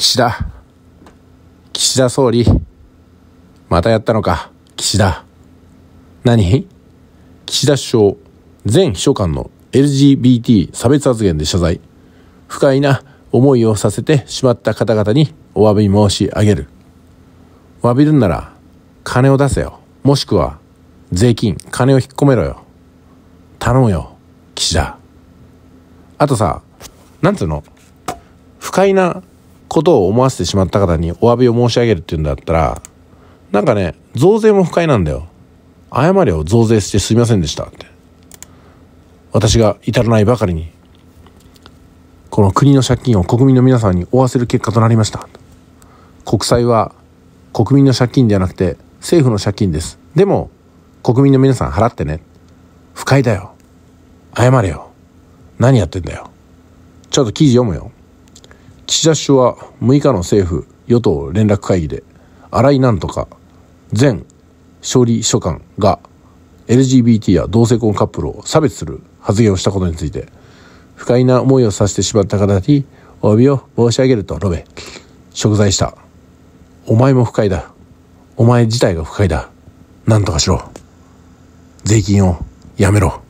岸田。岸田総理。またやったのか。岸田。何岸田首相、前秘書官の LGBT 差別発言で謝罪。不快な思いをさせてしまった方々にお詫び申し上げる。詫びるんなら、金を出せよ。もしくは、税金、金を引っ込めろよ。頼むよ、岸田。あとさ、なんつうの不快なことを思わせてしまった方にお詫びを申し上げるっていうんだったら、なんかね、増税も不快なんだよ。謝れを増税してすみませんでしたって。私が至らないばかりに、この国の借金を国民の皆さんに負わせる結果となりました。国債は国民の借金ではなくて政府の借金です。でも、国民の皆さん払ってね。不快だよ。謝れよ。何やってんだよ。ちょっと記事読むよ。岸田首相は6日の政府与党連絡会議で新井なんとか前勝利秘書官が LGBT や同性婚カップルを差別する発言をしたことについて不快な思いをさせてしまった方にお詫びを申し上げると述べ贖罪したお前も不快だお前自体が不快だなんとかしろ税金をやめろ